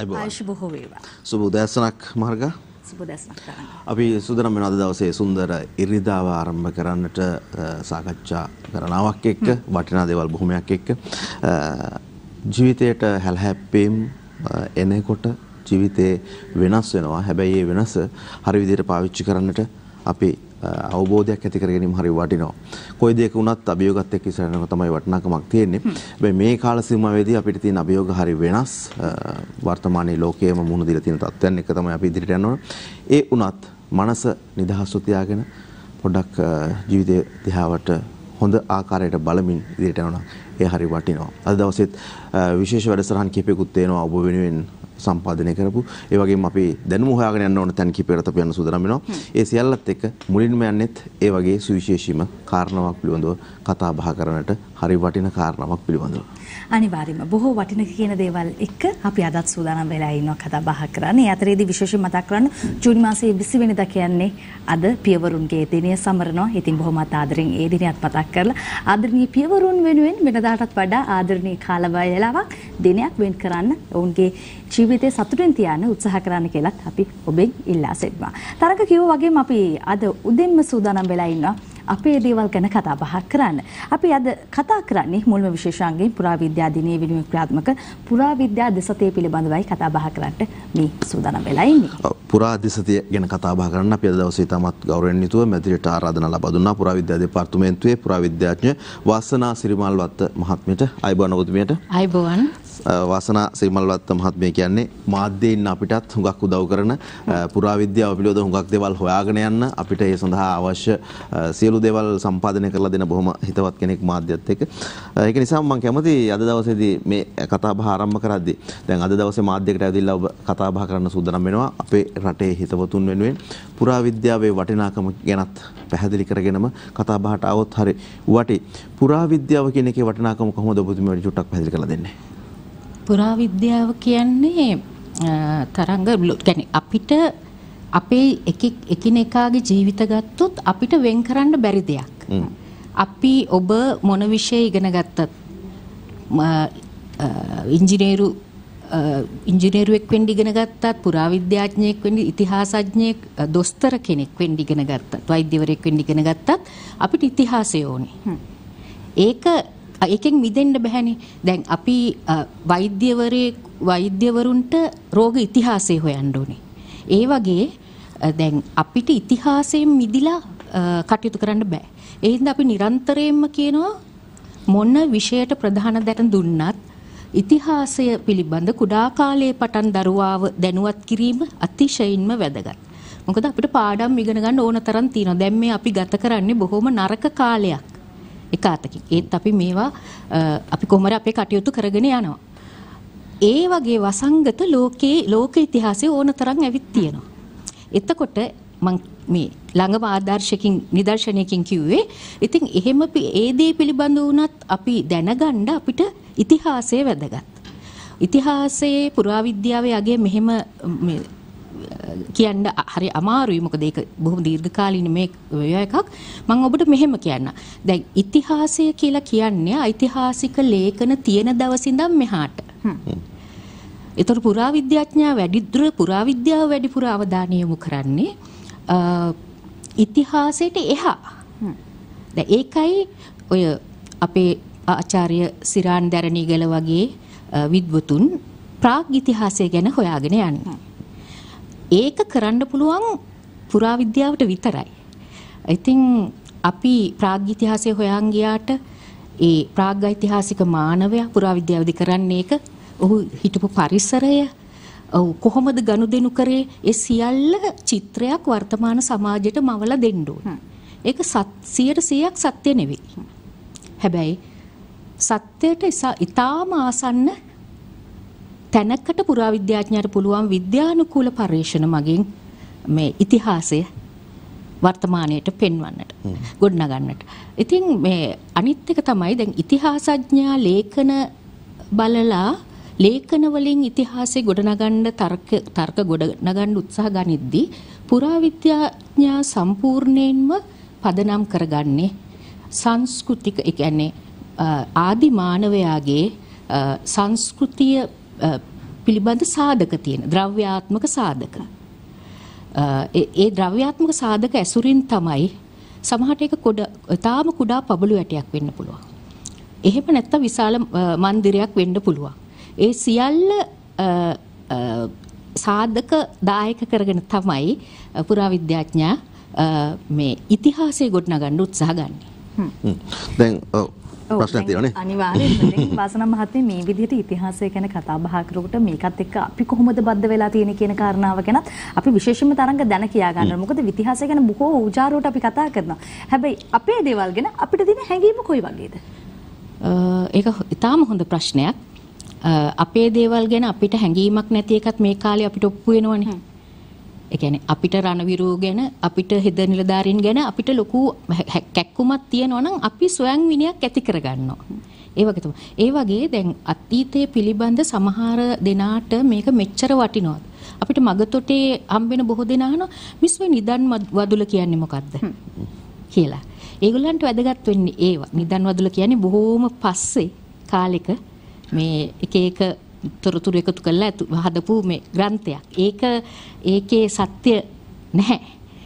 අයිබෝවන් ආයුෂ බොහෝ වේවා. සුබ උදෑසනක් මාර්ගා. සුබ උදෑසනක් අපි සූදානම් වෙන අද දවසේ සුන්දර ඉරිදාව ආරම්භ කරන්නට සාකච්ඡා කරනාවක් එක්ක වටිනා දේවල් බොහොමයක් එක්ක ජීවිතයට හැලහැප්පීම් එනකොට ජීවිතේ වෙනස් වෙනවා. හැබැයි ඒ වෙනස හරි විදිහට පාවිච්චි කරන්නට අපි අවබෝධයක් ඇති කර ගැනීම හරි වටිනවා. කොයි දෙයක වුණත් අභියෝගත් එක්ක ඉස්සරහට යනකොට තමයි වටිනාකමක් තියෙන්නේ. හැබැයි මේ කාල සීමාවේදී අපිට තියෙන අභියෝග හරි වෙනස්. වර්තමානයේ ලෝකයේම මුහුණ දීලා තියෙන තත්ත්වයන් එක තමයි අපි ඉදිරියට යන්න ඕන. ඒ වුණත් මනස නිදහස්ව තියාගෙන පොඩ්ඩක් ජීවිතය දිහාවට හොඳ ආකාරයට බලමින් ඉදිරියට යනවා. ඒ හරි වටිනවා. අද දවසෙත් විශේෂ වැඩසටහන් කිහිපයකුත් තියෙනවා ඔබ වෙනුවෙන් සම්පාදනය කරපු ඒ වගේම අපි දැනුම හොයාගෙන යන්න ඕන තැන් කිහිපයකට අපි යන්න සූදානම් වෙනවා. ඒ සියල්ලත් එක්ක මුලින්ම යන්නේත් ඒ වගේ සුවිශේෂීම කාරණාවක් පිළිබඳව කතා බහ කරන්නට හරි වටින කාරණාවක් පිළිබඳව. අනිවාර්යයෙන්ම බොහෝ වටින කියන දේවල් එක්ක අපි අදත් සූදානම් වෙලා ඉන්නවා කතා බහ කරන්න. ඒ අතරේදී විශේෂයෙන් මතක් කරන්න ජූනි මාසයේ 20 වෙනිදා කියන්නේ අද පියවරුන්ගේ දිනය සමරනවා. ඉතින් බොහොමත් ආදරෙන් ඒ දිනයත් මතක් කරලා ආදරණීය පියවරුන් වෙනුවෙන් වෙනදාටත් වඩා ආදරණීය කාලවයලාවක් දිනයක් වෙන් කරන්න ඔවුන්ගේ ජීවිතය සතුටින් තියන්න උත්සාහ කරන්න කියලත් අපි ඔබෙන් ඉල්ලා සිටිනවා. තරඟ කිව්ව වගේම අපි අද උදෙන්ම සූදානම් වෙලා ඉන්නවා අපේ දේවල් ගැන කතා බහක් කරන්න. අපි අද කතා කරන්නේ මුල්ම විශේෂාංගයෙන් පුරාවිද්‍යා දිනේ වෙනුවෙන් ක්‍රියාත්මක පුරාවිද්‍යා දෙසතේ පිළිබඳවයි කතා බහ කරන්නට මේ සූදානම් වෙලා ඉන්නේ. පුරා දෙසතේ ගැන කතා බහ කරන්න අපි අද දවසේ තමත් ගෞරවණීයව මැදිරියට ආරාධනා ලබා දුන්නා පුරාවිද්‍යා දෙපාර්තමේන්තුවේ පුරාවිද්‍යාඥ වාසනා සිරිමල්වත්ත මහත්මියට අයබෝන ඔබතුමියට. අයබෝවන්. වාසනා සිමල්වත්ත මහත්මය කියන්නේ මාධ්‍යයෙන් අපිටත් හුඟක් උදව් කරන පුරාවිද්‍යාව පිළිබඳ හුඟක් දේවල් හොයාගෙන යන්න අපිට ඒ සඳහා අවශ්‍ය සියලු දේවල් සම්පාදනය කරලා දෙන බොහොම හිතවත් කෙනෙක් මාධ්‍යත් එක්ක. ඒක නිසා මම කැමති අද දවසේදී මේ කතා බහ ආරම්භ කරද්දී දැන් අද දවසේ මාධ්‍යයකට ඇවිදලා ඔබ කතා බහ කරන්න සූදානම් වෙනවා අපේ රටේ හිතවතුන් වෙනුවෙන් පුරාවිද්‍යාවේ වටිනාකම ගැනත් පැහැදිලි කරගෙනම කතා බහට આવොත් හරි. වටි පුරාවිද්‍යාව කියන එකේ වටිනාකම කොහොමද ඔබතුමී වැඩි චුට්ටක් පැහැදිලි කරලා දෙන්නේ? පුරාවිද්‍යාව කියන්නේ තරංග يعني අපිට අපේ එක එකිනෙකාගේ ජීවිත ගත්තොත් අපිට වෙන් කරන්න බැරි දෙයක්. අපි ඔබ මොන විෂය ඉගෙන ගත්තත් ඉංජිනේරු ඉංජිනේරුවෙක් වෙන්න ඉගෙන ගත්තත් පුරාවිද්‍යාඥයෙක් වෙන්න ඉතිහාසඥයෙක් දොස්තර කෙනෙක් වෙන්න ඉගෙන ගත්තත් වෛද්‍යවරයෙක් වෙන්න ඉගෙන ගත්තත් අපිට ඉතිහාසය ඕනේ. ඒක ඒකෙන් මිදෙන්න බැහැනේ. දැන් අපි වෛද්‍යවරේ වෛද්‍යවරුන්ට රෝග ඉතිහාසය හොයන්න ඕනේ. ඒ වගේ දැන් අපිට ඉතිහාසයෙන් මිදිලා කටයුතු කරන්න බෑ. ඒ හින්දා අපි නිරන්තරයෙන්ම කියනවා මොන විෂයට ප්‍රධාන දැන දුන්නත් ඉතිහාසය පිළිබඳ කුඩා කාලයේ පටන් දරුවාව දැනුවත් කිරීම අතිශයින්ම වැදගත්. මොකද අපිට පාඩම් ඉගෙන ගන්න ඕන තරම් තියෙනවා. දැන් මේ අපි ගත කරන්නේ බොහොම නරක කාලයක්. එක අතකින්. ඒත් අපි මේවා අපි කොහොමද අපේ කටයුතු කරගෙන යනවා. ඒ වගේ වසංගත ලෝකයේ ලෝක ඉතිහාසයේ ඕන තරම් ඇවිත් තියෙනවා. එතකොට මං මේ ළඟම ආදර්ශකින් නිදර්ශනයකින් කිව්වේ ඉතින් එහෙම ඒ දේ පිළිබඳ වුණත් අපි දැනගන්න අපිට ඉතිහාසය වැදගත්. ඉතිහාසයේ පුරාවිද්‍යාවේ යගේ මෙහෙම කියන්න හරි අමාරුයි මොකද ඒක බොහොම දීර්ඝකාලීන මේ එකක් මම ඔබට මෙහෙම කියන්න. දැන් ඉතිහාසය කියලා කියන්නේ ඓතිහාසික ලේඛන තියෙන දවස් ඉඳන් මෙහාට. ඒතර පුරාවිද්‍යාඥයා වැඩිදුර පුරාවිද්‍යාව වැඩිපුර අවධානය යොමු කරන්නේ ඉතිහාසයට එහා. දැන් ඒකයි ඔය අපේ ආචාර්ය සිරාන් දැරණීගල වගේ විද්වතුන් ප්‍රාග් ඉතිහාසය ගැන හොයාගෙන යන්නේ. ඒක කරන්න පුළුවන් පුරාවිද්‍යාවට විතරයි. ඉතින් අපි ප්‍රාග් ඉතිහාසය හොයන් ගියාට ඒ ප්‍රාග් ඓතිහාසික මානවයා පුරාවිද්‍යාව දි කරන්නේ ඒක ඔහු හිටපු පරිසරය ඔව් කොහොමද ගනුදෙනු කරේ ඒ සියල්ල චිත්‍රයක් වර්තමාන සමාජයට මවලා දෙන්න ඕන. ඒක 100%ක් සත්‍ය නෙවෙයි. හැබැයි සත්‍යයට ඉතාම ආසන්න තැනකට පුරාවිද්‍යාඥයට පුළුවන් විද්‍යානුකූල පර්යේෂණ මගින් මේ ඉතිහාසය වර්තමානයට පෙන්වන්නට ගොඩනගන්නට. ඉතින් මේ අනිත් එක තමයි දැන් ඉතිහාසඥා ලේඛන බලලා ලේඛන වලින් ඉතිහාසය ගොඩනගන්න තර්ක තර්ක ගොඩනගන්න උත්සාහ ගනිද්දී පුරාවිද්‍යාඥා සම්පූර්ණයෙන්ම පදනම් කරගන්නේ සංස්කෘතික ඒ කියන්නේ ආදි මානවයාගේ සංස්කෘතිය පිළිබඳ සාධක තියෙන ද්‍රව්‍යාත්මක සාධක. ඒ ද්‍රව්‍යාත්මක සාධක ඇසුරින් තමයි සමහරට ඒක කොඩ තාම කුඩා පබළු ඇටයක් වෙන්න පුළුවන්. එහෙම නැත්නම් විශාල මන්දිරයක් වෙන්න පුළුවන්. ඒ සියල්ල සාධක දායක කරගෙන තමයි පුරාවිද්‍යාඥයා මේ ඉතිහාසය ගොඩනගන්න උත්සාහ ගන්නේ. දැන් ප්‍රශ්නයක් තියෙනවානේ. අනිවාර්යයෙන්ම වාසන මහත්මයා මේ විදිහට ඉතිහාසය ගැන කතා බහ කරනකොට මේකත් එක්ක අපි කොහොමද බද්ධ වෙලා තියෙන්නේ කියන කාරණාව ගැනත් අපි විශේෂයෙන්ම තරංග දැන කියා ගන්නවා. මොකද ඉතිහාසය ගැන බොහෝ උජාරුවට අපි කතා කරනවා. හැබැයි අපේ දේවල් ගැන අපිට දෙන හැඟීම කොයි වගේද? ඒක ඉතාම හොඳ ප්‍රශ්නයක්. අපේ දේවල් ගැන අපිට හැඟීමක් නැති එකත් මේ කාලේ අපිට ඔප්පු වෙනවනේ. ඒ කියන්නේ අපිට රණවිරු ගැන අපිට හෙද නිලධාරීන් ගැන අපිට ලොකු කැක්කුමක් තියෙනවා නම් අපි සොයන් විනයක් ඇති කරගන්නවා. ඒ වගේ තමයි. ඒ වගේ දැන් අතීතයේ පිළිබඳ සමහර දෙනාට මේක මෙච්චර වටිනවද? අපිට මගතොටේ හම්බෙන බොහෝ දෙනා අහනවා මිස් ඔය නිදන් වදුල කියන්නේ මොකද්ද? කියලා. ඒගොල්ලන්ට වැදගත් වෙන්නේ ඒවා. නිදන් වදුල කියන්නේ බොහෝම පස්සේ කාලෙක මේ එක එක තොරතුරු එකතු කරලා හදපු මේ ග්‍රන්ථයක්. ඒක ඒකේ සත්‍ය නැහැ.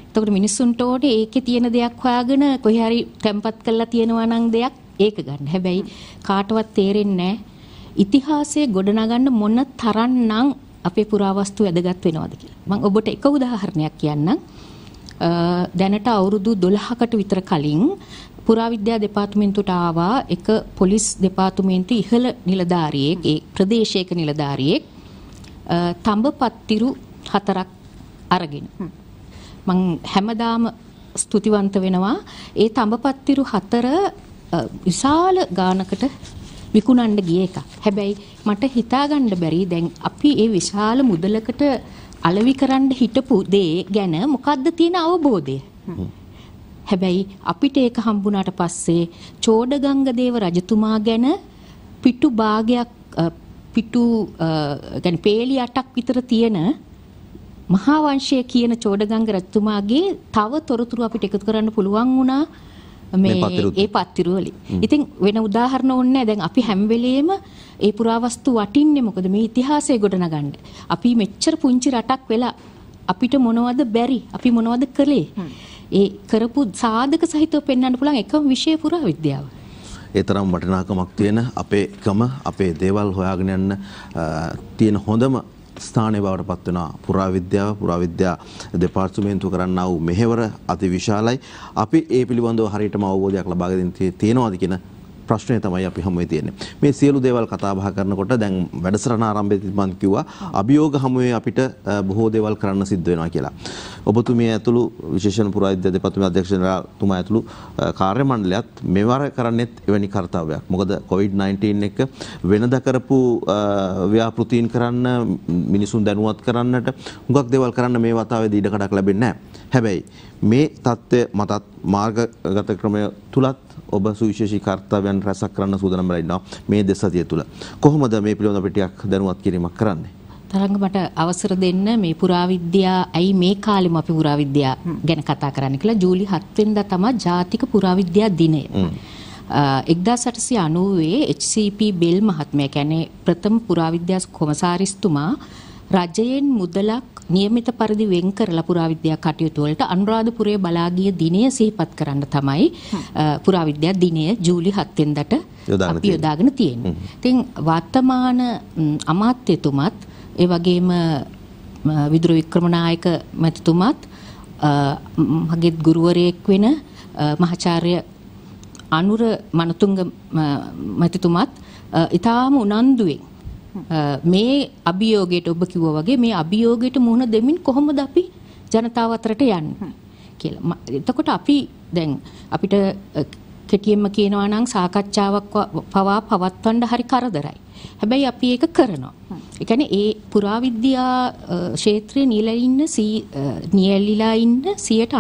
එතකොට මිනිස්සුන්ට ඕනේ ඒකේ තියෙන දෙයක් හොයාගෙන කොහේ හරි තැම්පත් කරලා තියෙනවා නම් දෙයක් ඒක ගන්න. හැබැයි කාටවත් තේරෙන්නේ නැහැ ඉතිහාසයේ ගොඩනගන්න මොන තරම්නම් අපේ පුරාවස්තු වැදගත් වෙනවද කියලා. මම ඔබට එක උදාහරණයක් කියන්නම්. දැනට අවුරුදු 12කට විතර කලින් පුරාවිද්‍යා දෙපාර්තමේන්තුවට ආවා එක පොලිස් දෙපාර්තමේන්තු ඉහළ නිලධාරියෙක් ඒ ප්‍රදේශයක නිලධාරියෙක් තඹ පත්තිරු හතරක් අරගෙන මං හැමදාම ස්තුතිවන්ත වෙනවා ඒ තඹ පත්තිරු හතර විශාල ගානකට විකුණන්න ගිය එකක්. හැබැයි මට හිතාගන්න බැරි දැන් අපි ඒ විශාල මුදලකට අලවි කරන්න හිටපු දේ ගැන මොකද්ද තියෙන අවබෝධය? හැබැයි අපිට ඒක හම්බුණාට පස්සේ චෝඩගංගදේව රජතුමා ගැන පිටු භාගයක් පිටු يعني peeli 8ක් විතර තියෙන මහා වංශය කියන චෝඩගංග රජතුමාගේ තව තොරතුරු අපිට එකතු කරන්න පුළුවන් වුණා මේ ඒ පත්තිරු වලින්. ඉතින් වෙන උදාහරණ ඕනේ නැහැ. දැන් අපි හැම වෙලෙම ඒ පුරාවස්තු වටින්නේ මොකද මේ ඉතිහාසය ගොඩනගන්න. අපි මෙච්චර පුංචි රටක් වෙලා අපිට මොනවද බැරි? අපි මොනවද කළේ? ඒ කරපු සාධක සහිතව පෙන්වන්න පුළුවන් එකම විෂය පුරා විද්‍යාව. ඒ තරම් වටිනාකමක් තියෙන අපේ කම අපේ දේවල් හොයාගෙන යන්න තියෙන හොඳම ස්ථානය බවට පත් වෙනවා පුරාවිද්‍යාව පුරාවිද්‍යා දෙපාර්තමේන්තුව කරන්නා වූ මෙහෙවර අති විශාලයි අපි ඒ පිළිබඳව හරියටම අවබෝධයක් ලබාගෙන තියෙනවාද කියන ප්‍රශ්නය තමයි අපි හමුවේ තියෙන්නේ. මේ සියලු දේවල් කතා බහ කරනකොට දැන් වැඩසටහන ආරම්භයේදී මම කිව්වා අභියෝග හමුවේ අපිට බොහෝ දේවල් කරන්න සිද්ධ වෙනවා කියලා. ඔබතුමිය ඇතුළු විශේෂණ පුරාවිද්‍යා දෙපාර්තමේන්තු අධ්‍යක්ෂණතුමා ඇතුළු කාර්ය මණ්ඩලයත් මෙවර කරන්නේත් එවැනි කර්තව්‍යයක්. මොකද COVID-19 එක වෙනද කරපු ව්‍යාපෘතීන් කරන්න මිනිසුන් දැනුවත් කරන්නට හුඟක් දේවල් කරන්න මේ වතාවේදී ඉඩ කඩක් ලැබෙන්නේ නැහැ. හැබැයි මේ தত্ত্বය මතත් මාර්ගගත ක්‍රමය තුලත් ඔබ සුවිශේෂී කාර්යයන් රැසක් කරන්න සූදානම් වෙලා ඉන්නවා මේ දෙසතිය තුල. කොහොමද මේ පිළිබඳව අපි ටිකක් දැනුවත් කිරීමක් කරන්නේ? තරංග මට අවසර දෙන්න මේ පුරාවිද්‍යා ඇයි මේ කාලෙම අපි පුරාවිද්‍යා ගැන කතා කරන්න කියලා ජූලි 7 වෙනිදා තමයි ජාතික පුරාවිද්‍යා දිනය. 1890 HCP බෙල් මහත්මයා කියන්නේ ප්‍රථම පුරාවිද්‍යා කොමසාරිස්තුමා රජයෙන් මුදලක් નિયમિත පරිදි වෙන් කරලා පුරාවිද්‍යා කටයුතු වලට අනුරාධපුරයේ බලාගිය දිනය සිහිපත් කරන්න තමයි පුරාවිද්‍යා දිනය ජූලි 7 වෙනිදාට අපි යොදාගෙන තියෙන්නේ. ඉතින් වර්තමාන අමාත්‍යතුමත් ඒ වගේම විදුර වික්‍රමනායක මැතිතුමත් මගේත් ගුරුවරයෙක් වෙන මහාචාර්ය අනුර මනතුංග මැතිතුමත් ඊටාම උනන්දුවෙන් මේ අභියෝගයට ඔබ කිව්වා වගේ මේ අභියෝගයට මුහුණ දෙමින් කොහොමද අපි ජනතාව අතරට යන්නේ කියලා. එතකොට අපි දැන් අපිට කෙටියෙන්ම කියනවා නම් සාකච්ඡාවක් පවා පවත්වන්න හරි කරදරයි. හැබැයි අපි ඒක කරනවා. ඒ කියන්නේ ඒ පුරාවිද්‍යා ක්ෂේත්‍රයේ නියලා ඉන්න නියලිලා ඉන්න 90ක්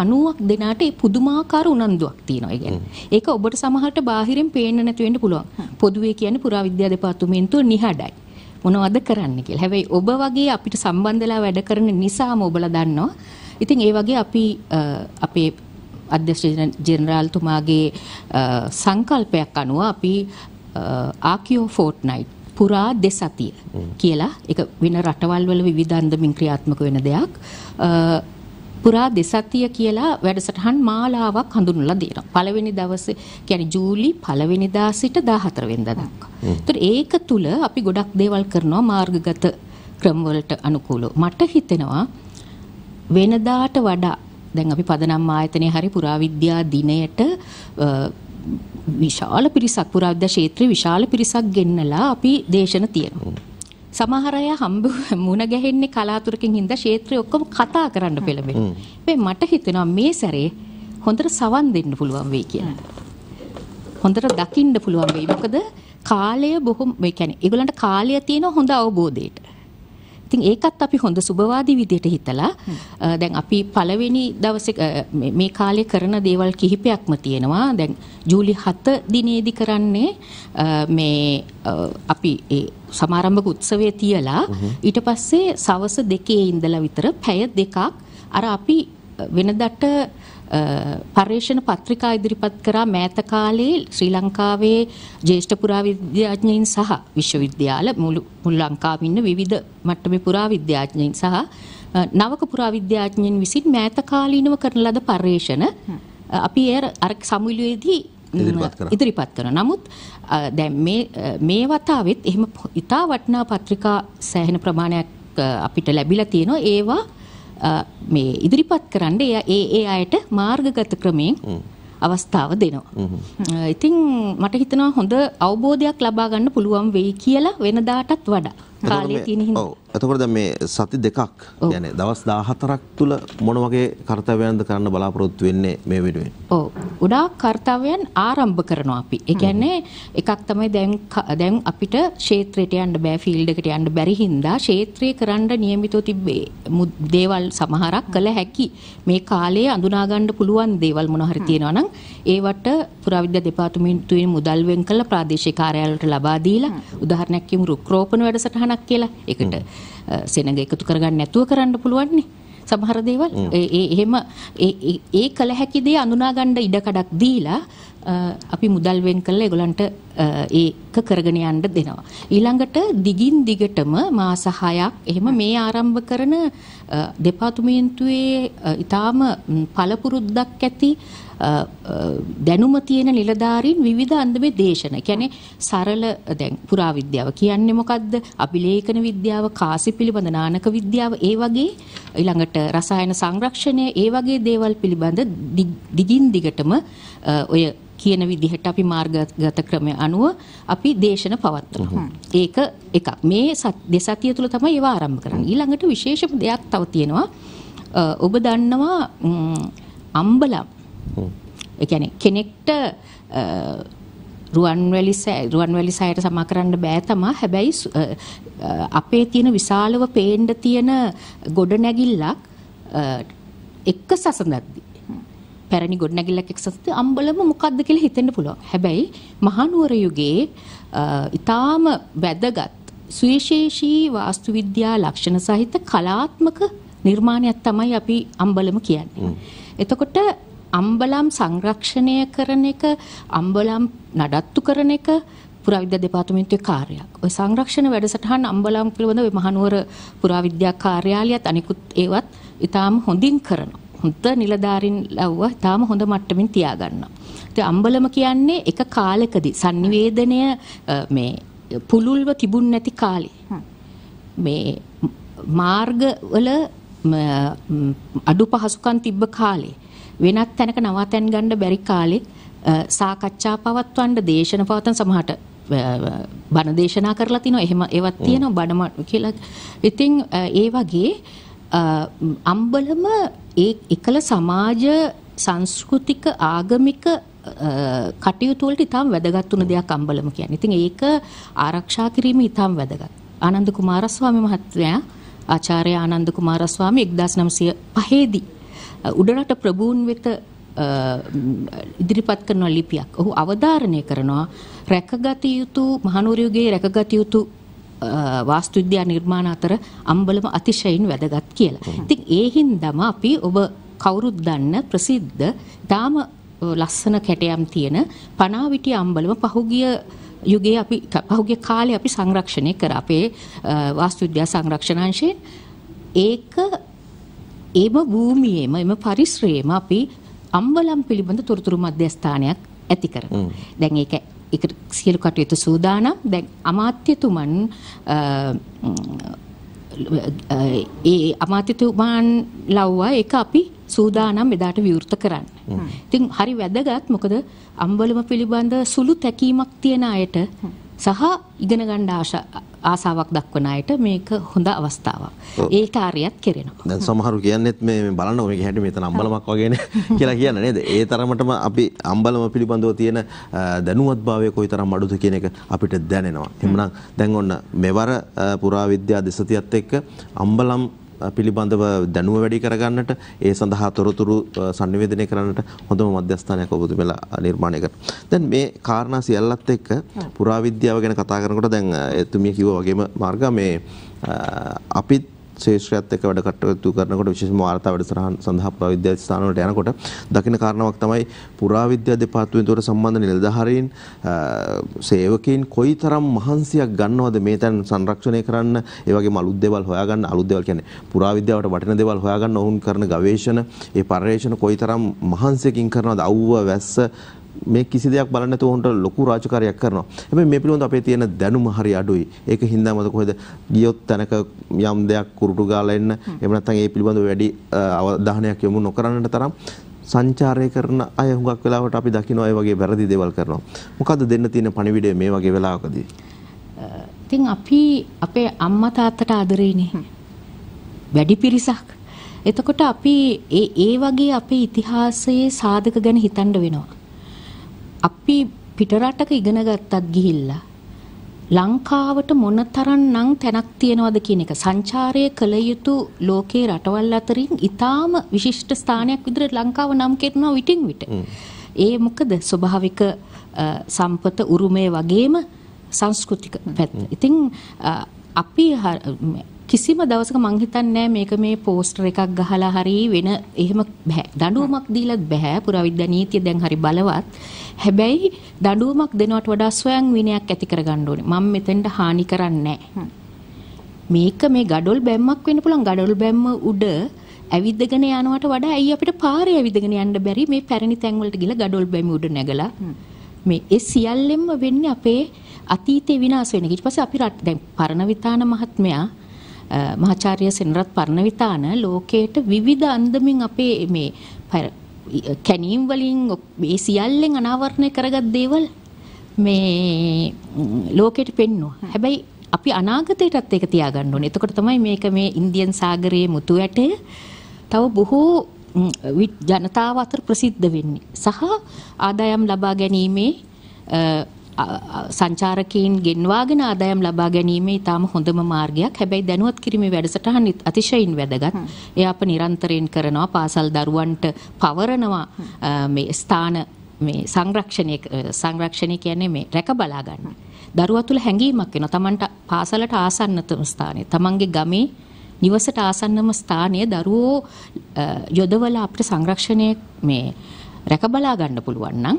දෙනාට ඒ පුදුමාකාර උනන්දුවක් තියෙනවා. ඒ කියන්නේ ඒක ඔබට සමහරට බාහිරින් පේන්න නැති වෙන්න පුළුවන්. පොදුවේ කියන්නේ පුරාවිද්‍යා දෙපාර්තමේන්තුව නිහඬයි. මොනවද කරන්න කියලා. හැබැයි ඔබ වගේ අපිට සම්බන්ධලා වැඩ කරන නිසාම ඔබලා දන්නවා. ඉතින් ඒ වගේ අපි අපේ අධ්‍යක්ෂ ජෙනරාල්තුමාගේ සංකල්පයක් අනුව අපි ආකියෝ ෆෝට්නයිට් පුරා දෙසතිය කියලා එක වෙන රටවල් වල විවිධ අන්දමින් ක්‍රියාත්මක වෙන දෙයක් පුරා දෙසතිය කියලා වැඩසටහන් මාලාවක් හඳුන්වලා දෙනවා. පළවෙනි දවසේ කියන්නේ ජූලි පළවෙනිදා සිට 14 වෙනිදා දක්වා. ඒතර ඒක තුල අපි ගොඩක් දේවල් කරනවා මාර්ගගත ක්‍රමවලට අනුකූලව. මට හිතෙනවා වෙනදාට වඩා දැන් අපි පදනම් ආයතනයේ හරි පුරාවිද්‍යා දිනයට විශාල පිරිසක් පුරාවිද්‍යා ක්ෂේත්‍රයේ විශාල පිරිසක් ගෙන්නලා අපි දේශන තියෙනවා. සමහර අය හම්බ මුණ ගැහෙන්නේ කලාතුරකින් හින්දා ක්ෂේත්‍රය ඔක්කොම කතා කරන්න පෙළඹෙන. මේ මට හිතෙනවා මේ සැරේ හොඳට සවන් දෙන්න පුළුවන් වෙයි කියලා. හොඳට දකින්න පුළුවන් වෙයි. මොකද කාලය බොහොම ඒ කියන්නේ ඒගොල්ලන්ට කාලය තියෙන හොඳ අවබෝධයට. ඉතින් ඒකත් අපි හොඳ සුබවාදී විදිහට හිතලා දැන් අපි පළවෙනි දවසේ මේ කාලේ කරන දේවල් කිහිපයක්ම තියෙනවා. දැන් ජූලි 7 දිනේදී කරන්නේ මේ අපි සමාරම්භක උත්සවය තියලා ඊට පස්සේ සවස් දෙකේ ඉඳලා විතර පැය දෙකක් අර අපි වෙනදට පර්යේෂණ පත්‍රිකා ඉදිරිපත් කරා මෑත කාලයේ ශ්‍රී ලංකාවේ ජ්‍යෙෂ්ඨ පුරාවිද්‍යාඥයින් සහ විශ්වවිද්‍යාල මුළු ලංකාවේ ඉන්න විවිධ මට්ටමේ පුරාවිද්‍යාඥයින් සහ නවක පුරාවිද්‍යාඥයින් විසින් මෑත කාලීනව කරන ලද පර්යේෂණ අපි අර සමුළුවේදී ඉදිරිපත් කරන. නමුත් දැන් මේ මේ වතාවෙත් එහෙම ඊටා වටිනා පත්‍රිකා සෑහෙන ප්‍රමාණයක් අපිට ලැබිලා තියෙනවා. ඒවා මේ ඉදිරිපත් කරන්න ඒ ඒ අයට මාර්ගගත ක්‍රමයෙන් අවස්ථාව දෙනවා. ඉතින් මට හිතනවා හොඳ අවබෝධයක් ලබා ගන්න පුළුවන් වෙයි කියලා වෙනදාටත් වඩා. කාලේ තියෙන හින්දා. ඔව්. එතකොට දැන් මේ සති දෙකක් يعني දවස් 14ක් තුල මොන වගේ කාර්යයන්ද කරන්න බලාපොරොත්තු වෙන්නේ මේ වෙනුවෙන්? ඔව්. ගොඩාක් කාර්යයන් ආරම්භ කරනවා අපි. ඒ කියන්නේ එකක් තමයි දැන් දැන් අපිට ක්ෂේත්‍රයට යන්න බෑ ෆීල්ඩ් එකට යන්න බැරි හින්දා ක්ෂේත්‍රයේ කරන්න නියමිතව තිබ්බේ දේවල් සමහරක් කළ හැකි. මේ කාලේ අඳුනා ගන්න පුළුවන් දේවල් මොන හරි තියෙනවා නම් ඒවට පුරාවිද්‍යා දෙපාර්තමේන්තුවේ මුදල් වෙන් කළ ප්‍රාදේශීය කාර්යාලවලට ලබා දීලා උදාහරණයක් කිමු රුක්‍රෝපණ වැඩසටහන ගානක් කියලා ඒකට සෙනඟ එකතු කරගන්න නැතුව කරන්න පුළුවන් සමහර දේවල් ඒ එහෙම ඒ කළ හැකි දේ අඳුනා ගන්න ඉඩ කඩක් දීලා අපි මුදල් වෙන් කරලා ඒගොල්ලන්ට ඒක කරගෙන යන්න දෙනවා. ඊළඟට දිගින් දිගටම මාස 6ක් එහෙම මේ ආරම්භ කරන දෙපාර්තමේන්තුවේ ඊටාම පළපුරුද්දක් ඇති දැනුම තියෙන නිලධාරීන් විවිධ අන්දමේ දේශන. කියන්නේ සරල දැන් පුරාවිද්‍යාව කියන්නේ මොකද්ද? අභිලේඛන විද්‍යාව, කාසි පිළිබඳ නානක විද්‍යාව, ඒ වගේ ඊළඟට රසායන සංරක්ෂණය, ඒ වගේ දේවල් පිළිබඳ දිගින් දිගටම ඔය කියන විදිහට අපි මාර්ගගත ක්‍රමය අනුව අපි දේශන පවත්වනවා. ඒක එකක්. මේ දෙසතිය තුල තමයි ඒව ආරම්භ කරන්නේ. ඊළඟට විශේෂම දෙයක් තව තියෙනවා. ඔබ දන්නවා අම්බලම්. ඒ කියන්නේ කෙනෙක්ට රුවන්වැලි රුවන්වැලි සෑයට සමා කරන්න බෑ තමා. හැබැයි අපේ තියෙන විශාලව පේන්න තියෙන ගොඩ නැගිල්ලක් එක සසඳද්දි පැරණි ගොඩනැගිල්ලක් එක්සත් අම්බලම මොකද්ද කියලා හිතෙන්න පුළුවන්. හැබැයි මහනුවර යුගයේ ඊටාම වැදගත් සුවිශේෂී වාස්තු විද්‍යා ලක්ෂණ සහිත කලාත්මක නිර්මාණයක් තමයි අපි අම්බලම කියන්නේ. එතකොට අම්බලම් සංරක්ෂණය කරන එක අම්බලම් නඩත්තු කරන එක පුරාවිද්‍යා දෙපාර්තමේන්තුවේ කාර්යයක්. ওই සංරක්ෂණ වැඩසටහන් අම්බලම් පිළිබඳව මහනුවර පුරාවිද්‍යා කාර්යාලයත් අනිකුත් ඒවත් ඊටාම හොඳින් කරනවා. හොඳ නිලධාරින් ලව්ව තාම හොඳ මට්ටමින් තියාගන්නවා. ඉතින් අම්බලම කියන්නේ එක කාලෙකදී sannivedanaya මේ පුලුල්ව තිබුණ නැති කාලේ මේ මාර්ගවල අඩු පහසුකම් තිබ්බ කාලේ වෙනත් තැනක නවාතැන් ගන්න බැරි කාලේ සාකච්ඡා පවත්වන්න දේශන පවත්වන සමහරට බණ දේශනා කරලා තිනවා එහෙම ඒවත් තියෙනවා බණම කියලා. ඉතින් ඒ වගේ අම්බලම ඒ එකල සමාජ සංස්කෘතික ආගමික කටයුතු වලට ඊටම් වැදගත් වුණ දෙයක් අම්බලම කියන්නේ. ඉතින් ඒක ආරක්ෂා කිරීම ඊටම් වැදගත්. ආනන්ද කුමාරස්වාමි මහත්මයා ආචාර්ය ආනන්ද කුමාරස්වාමි 1905 දී උඩරට ප්‍රභූන් වෙත ඉදිරිපත් කරන ලිපියක්. ඔහු අවධාරණය කරනවා රැකගත යුතු මහනුවරයේගේ රැකගත යුතු වාස්තුවිද්‍යා නිර්මාණ අතර අම්බලම අතිශයින් වැදගත් කියලා. ඉතින් ඒ හින්දාම අපි ඔබ කවුරුත් දන්න ප්‍රසිද්ධ ඊටාම ලස්සන කැටයම් තියෙන පනාවිටි අම්බලම පහුගිය යුගයේ අපි පහුගිය කාලේ අපි සංරක්ෂණය කර අපේ වාස්තුවිද්‍යා සංරක්ෂණ අංශයෙන් ඒක එම භූමියේම එම පරිශ්‍රයේම අපි අම්බලම් පිළිබඳ තොරතුරු මධ්‍යස්ථානයක් ඇති කරනවා. දැන් ඒක ඒක සියලු කටයුතු සූදානම්. දැන් අමාත්‍යතුමන් ඒ අමාත්‍යතුමාන් ලව්වා ඒක අපි සූදානම් එදාට විවෘත කරන්න. ඉතින් හරි වැදගත් මොකද අම්බලම පිළිබඳ සුළු තැකීමක් තියෙන අයට සහ ඉගෙන ගන්න ආසාවක් දක්වන අයට මේක හොඳ අවස්ථාවක්. ඒ කාර්යයත් කෙරෙනවා. දැන් සමහරු කියන්නේත් මේ බලන්න මේක හැටි මෙතන අම්බලමක් වගේනේ කියලා කියන නේද? ඒ තරමටම අපි අම්බලම පිළිබඳව තියෙන දැනුවත්භාවය කොයිතරම් අඩුද කියන එක අපිට දැනෙනවා. එhmenan දැන් ඔන්න මෙවර පුරාවිද්‍යා දෙසතියත් එක්ක අම්බලම් පිළිබඳව දැනුව වැඩි කරගන්නට ඒ සඳහා තොරතුරු sannivedanaya කරන්නට හොඳම මධ්‍යස්ථානයක් ඔබතුමලා නිර්මාණය කරනවා. දැන් මේ කාරණා සියල්ලත් එක්ක පුරාවිද්‍යාව ගැන කතා කරනකොට දැන් එතුමිය කිව්වා වගේම මාර්ගා මේ අපිත් ශේෂ්ත්‍රයත් එක්ක වැඩ කටයුතු කරනකොට විශේෂම වාර්තා වැඩසටහන් සඳහා පුරාවිද්‍යා ස්ථාන වලට යනකොට දකින්න කාරණාවක් තමයි පුරාවිද්‍යා දෙපාර්තමේන්තුවට සම්බන්ධ නිලධාරීන් සේවකීන් කොයිතරම් මහන්සියක් ගන්නවද මේ තැන් සංරක්ෂණය කරන්න ඒ වගේම අලුත් දේවල් හොයාගන්න අලුත් දේවල් කියන්නේ පුරාවිද්‍යාවට වටින දේවල් හොයාගන්න ඔවුන් කරන ගවේෂණ ඒ පර්යේෂණ කොයිතරම් මහන්සියකින් කරනවද අවුව වැස්ස මේ කිසි දෙයක් බලන්න නැතුව උන්ට ලොකු රාජකාරියක් කරනවා. හැබැයි මේ පිළිබඳව අපේ තියෙන දැනුම හරි අඩුයි. ඒක හින්දා මත කොහෙද ගියොත් තැනක යම් දෙයක් කුරුටු ගාලා එන්න එහෙම නැත්නම් ඒ පිළිබඳව වැඩි අවධානයක් යොමු නොකරන්නට තරම් සංචාරය කරන අය හුඟක් වෙලාවට අපි දකිනවා ඒ වගේ වැරදි දේවල් කරනවා. මොකද්ද දෙන්න තියෙන පණිවිඩය මේ වගේ වෙලාවකදී? ඉතින් අපි අපේ අම්මා තාත්තට ආදරේනේ. වැඩි පිරිසක්. එතකොට අපි ඒ ඒ වගේ අපේ ඉතිහාසයේ සාධක ගැන හිතන්න වෙනවා. අපි පිටරටක ඉගෙන ගත්තත් ගිහිල්ලා ලංකාවට මොනතරම්නම් තැනක් තියෙනවද කියන එක සංචාරය කළ යුතු ලෝකේ රටවල් අතරින් ඊටාම විශිෂ්ට ස්ථානයක් විදිහට ලංකාව නම් කරනවා විටින් විට. ඒ මොකද ස්වභාවික සම්පත උරුමය වගේම සංස්කෘතික පැත්ත. ඉතින් අපි කිසිම දවසක මං හිතන්නේ මේක මේ පෝස්ටර් එකක් ගහලා හරි වෙන එහෙම බෑ දඬුවමක් දීලත් බෑ පුරාවිද්‍යා නීතිය දැන් හරි බලවත් හැබැයි දඬුවමක් දෙනවට වඩා ස්වයං විනයක් ඇති කරගන්න ඕනේ මම මෙතෙන්ට හානි කරන්නේ මේක මේ gadol බැම්මක් වෙන්න පුළුවන් gadol බැම්ම උඩ ඇවිදගෙන යනවට වඩා ඇයි අපිට පාරේ ඇවිදගෙන යන්න බැරි මේ පැරණි තැන් වලට ගිහලා gadol බැම්ම උඩ නැගලා මේ ඒ සියල්ලෙම වෙන්නේ අපේ අතීතේ විනාශ වෙන. ඊට පස්සේ අපි රට දැන් පරණවිතාන මහත්මයා මහාචාර්ය සෙනරත් පරණවිතාන ලෝකයට විවිධ අන්දමින් අපේ මේ කැනීම් වලින් මේ සියල්ලෙන් අනාවරණය කරගත් දේවල් මේ ලෝකෙට පෙන්වනවා. හැබැයි අපි අනාගතයටත් ඒක තියාගන්න ඕනේ. එතකොට තමයි මේක මේ ඉන්දියන් සාගරයේ මුතු ඇටය තව බොහෝ ජනතාව අතර ප්‍රසිද්ධ වෙන්නේ. සහ ආදායම් ලබා ගැනීමේ සංචාරකයන් ගෙන්වාගෙන ආදායම් ලබා ගැනීම ඉතාම හොඳම මාර්ගයක්. හැබැයි දැනුවත් කිරීමේ වැඩසටහන් අතිශයින් වැදගත්. ඒ අප නිරන්තරයෙන් කරනවා පාසල් දරුවන්ට පවරනවා මේ ස්ථාන මේ සංරක්ෂණය සංරක්ෂණය කියන්නේ මේ රැක බලා ගන්න. දරුවා තුල හැඟීමක් වෙනවා. Tamanට පාසලට ආසන්නතම ස්ථානය. Tamanගේ ගමේ නිවසට ආසන්නම ස්ථානය දරුවෝ යොදවලා අපිට සංරක්ෂණය මේ රැක බලා ගන්න පුළුවන් නම්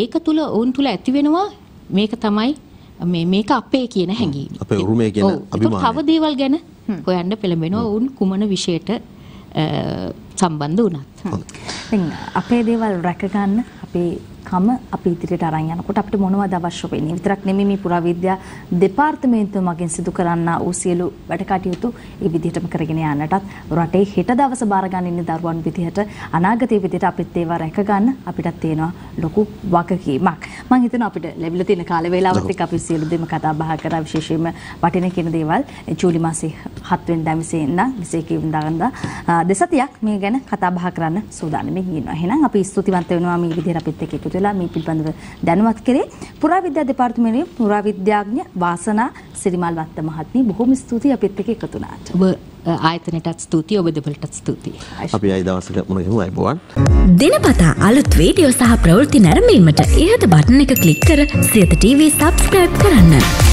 ඒක තුල ඔවුන් තුල ඇති වෙනවා මේක තමයි මේ මේක අපේ කියන හැඟීම. අපේ උරුමය ගැන අභිමානය. තව දේවල් ගැන හොයන්න පෙළඹෙනවා ඔවුන් කුමන විශේෂයට සම්බන්ධ වුණත්. අපේ දේවල් රැක ගන්න අපේ කම අපි ඉදිරියට අරන් යනකොට අපිට මොනවද අවශ්‍ය වෙන්නේ විතරක් නෙමෙයි මේ පුරාවිද්‍යා දෙපාර්තමේන්තුව මගින් සිදු කරන්න වූ සියලු වැඩකටයුතු ඒ විදිහටම කරගෙන යන්නටත් රටේ හෙට දවස බාර ගන්න ඉන්න දරුවන් විදිහට අනාගතයේ විදිහට අපිත් ඒවා රැක ගන්න අපිටත් තියෙනවා ලොකු වගකීමක් මම හිතනවා අපිට ලැබිලා තියෙන කාල වේලාවත් එක්ක අපි සියලු දේම කතා බහ කරා විශේෂයෙන්ම වටින කියන දේවල් ජූලි මාසේ 7 වෙනිදා 21 වෙනිදා 21 වෙනිදා දෙසතියක් මේ ගැන කතා බහ කරන්න සූදානම් ඉන්නවා එහෙනම් අපි ස්තුතිවන්ත වෙනවා මේ විදිහට අපිත් එක්ක එකතු වෙලා මේ පිළිබඳව දැනුවත් කරේ. පුරාවිද්‍යා දෙපාර්තමේන්තුවේ පුරාවිද්‍යාඥ වාසනා සිරිමල් වත්ත මහත්මිය බොහොම ස්තුතියි අපිත් එක්ක එකතු වුණාට. ඔබ ආයතනයටත් ස්තුතියි ඔබ දෙපළටත් ස්තුතියි. අපි අයි දවසට මුණ ගැහුවා අයබෝවන්. දිනපතා අලුත් වීඩියෝ සහ ප්‍රවෘත්ති නැරඹීමට ඉහත බටන් එක ක්ලික් කර සියත TV සබස්ක්‍රයිබ් කරන්න.